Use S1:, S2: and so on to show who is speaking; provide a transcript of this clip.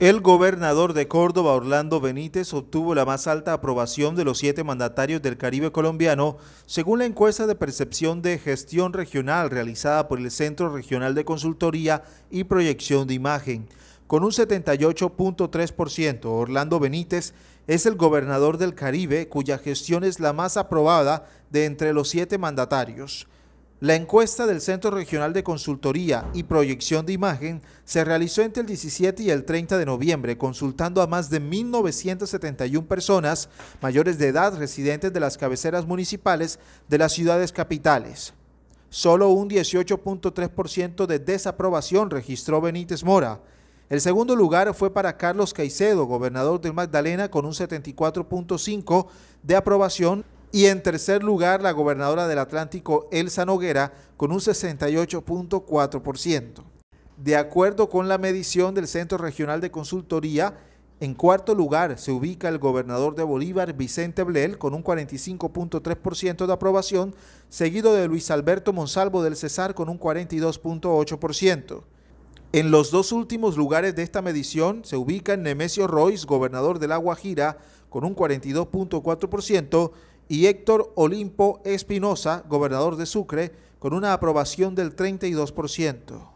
S1: El gobernador de Córdoba, Orlando Benítez, obtuvo la más alta aprobación de los siete mandatarios del Caribe colombiano, según la encuesta de percepción de gestión regional realizada por el Centro Regional de Consultoría y Proyección de Imagen. Con un 78.3%, Orlando Benítez es el gobernador del Caribe cuya gestión es la más aprobada de entre los siete mandatarios. La encuesta del Centro Regional de Consultoría y Proyección de Imagen se realizó entre el 17 y el 30 de noviembre, consultando a más de 1.971 personas mayores de edad residentes de las cabeceras municipales de las ciudades capitales. Solo un 18.3% de desaprobación registró Benítez Mora. El segundo lugar fue para Carlos Caicedo, gobernador de Magdalena, con un 74.5% de aprobación y en tercer lugar, la gobernadora del Atlántico, Elsa Noguera, con un 68.4%. De acuerdo con la medición del Centro Regional de Consultoría, en cuarto lugar se ubica el gobernador de Bolívar, Vicente Blel, con un 45.3% de aprobación, seguido de Luis Alberto Monsalvo del Cesar con un 42.8%. En los dos últimos lugares de esta medición se ubican Nemesio Royce, gobernador de La Guajira, con un 42.4%, y Héctor Olimpo Espinosa, gobernador de Sucre, con una aprobación del 32%.